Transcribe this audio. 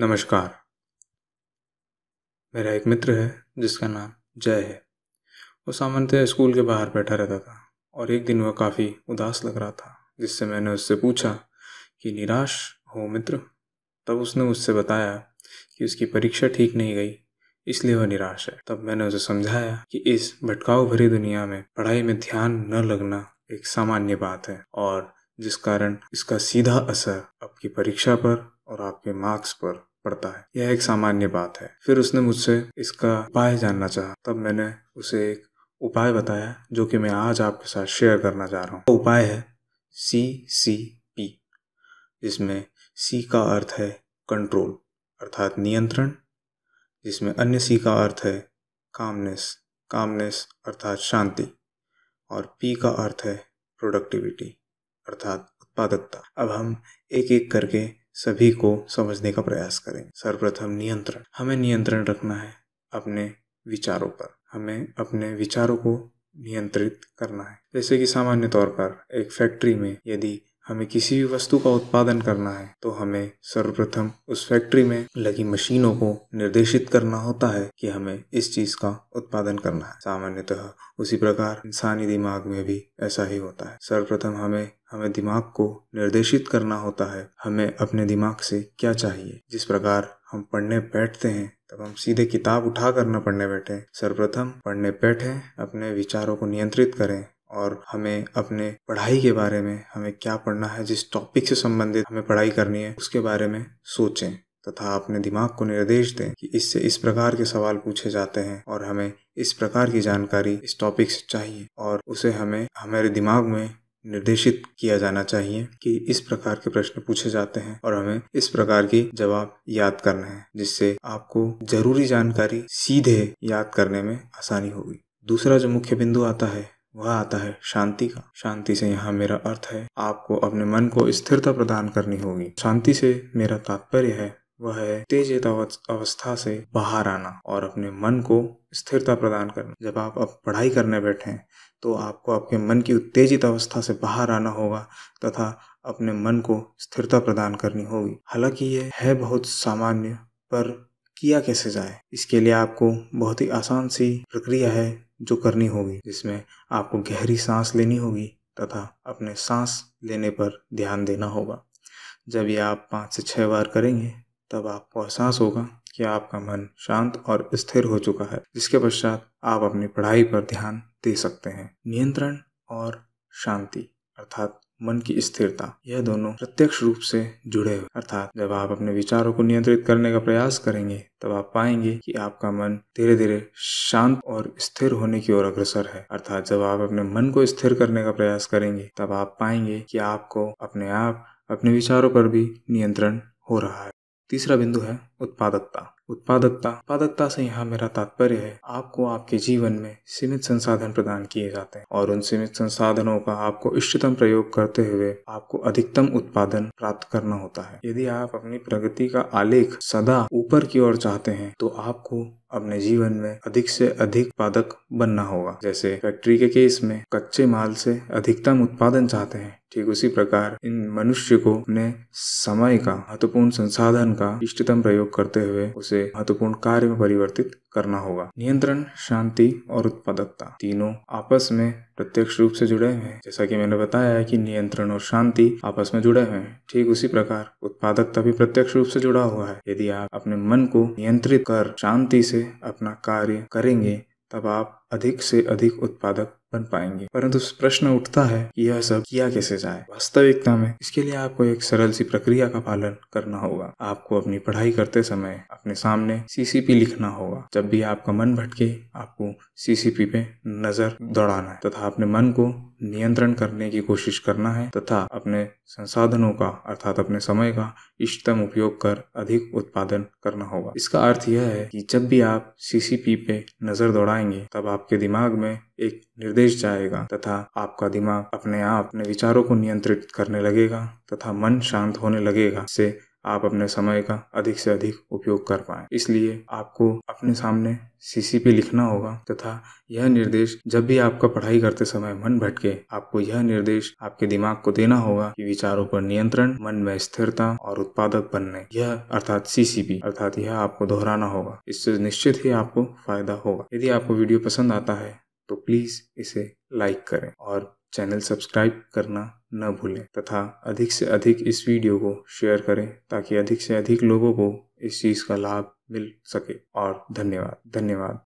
नमस्कार मेरा एक मित्र है जिसका नाम जय है वो सामान्यतः स्कूल के बाहर बैठा रहता था और एक दिन वह काफ़ी उदास लग रहा था जिससे मैंने उससे पूछा कि निराश हो मित्र तब उसने मुझसे बताया कि उसकी परीक्षा ठीक नहीं गई इसलिए वह निराश है तब मैंने उसे समझाया कि इस भटकाव भरी दुनिया में पढ़ाई में ध्यान न लगना एक सामान्य बात है और जिस कारण इसका सीधा असर आपकी परीक्षा पर और आपके मार्क्स पर पड़ता है यह एक सामान्य बात है फिर उसने मुझसे इसका उपाय जानना चाहा तब मैंने उसे एक उपाय बताया जो कि मैं आज आपके साथ शेयर करना चाह रहा हूँ तो उपाय है सी सी पी जिसमें सी का अर्थ है कंट्रोल अर्थात नियंत्रण जिसमें अन्य सी का अर्थ है कामनेस कामनेस अर्थात शांति और पी का अर्थ है प्रोडक्टिविटी अर्थात उत्पादकता अब हम एक एक करके सभी को समझने का प्रयास करें सर्वप्रथम नियंत्रण हमें नियंत्रण रखना है अपने विचारों पर हमें अपने विचारों को नियंत्रित करना है जैसे कि सामान्य तौर पर एक फैक्ट्री में यदि हमें किसी भी वस्तु का उत्पादन करना है तो हमें सर्वप्रथम उस फैक्ट्री में लगी मशीनों को निर्देशित करना होता है कि हमें इस चीज का उत्पादन करना है सामान्यतः उसी प्रकार इंसानी दिमाग में भी ऐसा ही होता है सर्वप्रथम हमें हमें दिमाग को निर्देशित करना होता है हमें अपने दिमाग से क्या चाहिए जिस प्रकार हम पढ़ने बैठते हैं तब हम सीधे किताब उठा कर न पढ़ने बैठे सर्वप्रथम पढ़ने बैठे अपने विचारों को नियंत्रित करें और हमें अपने पढ़ाई के बारे में हमें क्या पढ़ना है जिस टॉपिक से संबंधित हमें पढ़ाई करनी है उसके बारे में सोचें तथा अपने दिमाग को निर्देश दें कि इससे इस प्रकार के सवाल पूछे जाते हैं और हमें इस प्रकार की जानकारी इस टॉपिक से चाहिए और उसे हमें हमारे दिमाग में निर्देशित किया जाना चाहिए कि इस प्रकार के प्रश्न पूछे जाते हैं और हमें इस प्रकार की जवाब याद करना है जिससे आपको जरूरी जानकारी सीधे याद करने में आसानी होगी दूसरा जो मुख्य बिंदु आता है वह आता है शांति का शांति से यहाँ मेरा अर्थ है आपको अपने मन को स्थिरता प्रदान करनी होगी शांति से मेरा तात्पर्य है वह है तेज अवस्था से बाहर आना और अपने मन को स्थिरता प्रदान करना जब आप अब पढ़ाई करने बैठे हैं तो आपको आपके मन की उत्तेजित अवस्था से बाहर आना होगा तथा अपने मन को स्थिरता प्रदान करनी होगी हालांकि यह है बहुत सामान्य पर किया कैसे जाए इसके लिए आपको बहुत ही आसान सी प्रक्रिया है जो करनी होगी जिसमें आपको गहरी सांस लेनी होगी तथा अपने सांस लेने पर ध्यान देना होगा जब ये आप पाँच से छः बार करेंगे तब आपको एहसास होगा कि आपका मन शांत और स्थिर हो चुका है जिसके पश्चात आप अपनी पढ़ाई पर ध्यान दे सकते हैं नियंत्रण और शांति अर्थात मन की स्थिरता यह दोनों प्रत्यक्ष रूप से जुड़े हुए अर्थात जब आप अपने विचारों को नियंत्रित करने का प्रयास करेंगे तब आप पाएंगे कि आपका मन धीरे धीरे शांत और स्थिर होने की ओर अग्रसर है अर्थात जब आप अपने मन को स्थिर करने का प्रयास करेंगे तब आप पाएंगे कि आपको अपने आप अपने विचारों पर भी नियंत्रण हो रहा है तीसरा बिंदु है उत्पादकता उत्पादकता उत्पादकता से यहाँ मेरा तात्पर्य है आपको आपके जीवन में सीमित संसाधन प्रदान किए जाते हैं और उन सीमित संसाधनों का आपको इष्टतम प्रयोग करते हुए आपको अधिकतम उत्पादन प्राप्त करना होता है यदि आप अपनी प्रगति का आलेख सदा ऊपर की ओर चाहते हैं तो आपको अपने जीवन में अधिक से अधिक उत्पादक बनना होगा जैसे फैक्ट्री के केस में कच्चे माल से अधिकतम उत्पादन चाहते हैं ठीक उसी प्रकार इन मनुष्य को अपने समय का महत्वपूर्ण संसाधन का इष्टतम प्रयोग प्रयोग करते हुए उसे महत्वपूर्ण कार्य में परिवर्तित करना होगा नियंत्रण शांति और उत्पादकता तीनों आपस में प्रत्यक्ष रूप से जुड़े हुए हैं जैसा कि मैंने बताया है कि नियंत्रण और शांति आपस में जुड़े हुए हैं ठीक उसी प्रकार उत्पादकता भी प्रत्यक्ष रूप से जुड़ा हुआ है यदि आप अपने मन को नियंत्रित कर शांति से अपना कार्य करेंगे तब आप अधिक से अधिक उत्पादक बन पाएंगे परंतु प्रश्न उठता है कि यह सब किया कैसे जाए वास्तविकता में इसके लिए आपको एक सरल सी प्रक्रिया का पालन करना होगा आपको अपनी पढ़ाई करते समय अपने सामने सीसीपी लिखना होगा जब भी आपका मन भटके आपको सीसीपी पे नजर दौड़ाना है तथा अपने मन को नियंत्रण करने की कोशिश करना है तथा अपने संसाधनों का अर्थात अपने समय का इष्टतम उपयोग कर अधिक उत्पादन करना होगा इसका अर्थ यह है कि जब भी आप सीसीपी पे नजर दौड़ाएंगे तब आपके दिमाग में एक निर्देश जाएगा तथा आपका दिमाग अपने आप अपने विचारों को नियंत्रित करने लगेगा तथा मन शांत होने लगेगा से आप अपने समय का अधिक से अधिक उपयोग कर पाए इसलिए आपको अपने सामने सीसी पे लिखना होगा तथा यह निर्देश जब भी आपका पढ़ाई करते समय मन भटके आपको यह निर्देश आपके दिमाग को देना होगा कि विचारों पर नियंत्रण मन में स्थिरता और उत्पादक बनने यह अर्थात सीसीपी अर्थात यह आपको दोहराना होगा इससे निश्चित ही आपको फायदा होगा यदि आपको वीडियो पसंद आता है तो प्लीज़ इसे लाइक करें और चैनल सब्सक्राइब करना न भूलें तथा अधिक से अधिक इस वीडियो को शेयर करें ताकि अधिक से अधिक लोगों को इस चीज़ का लाभ मिल सके और धन्यवाद धन्यवाद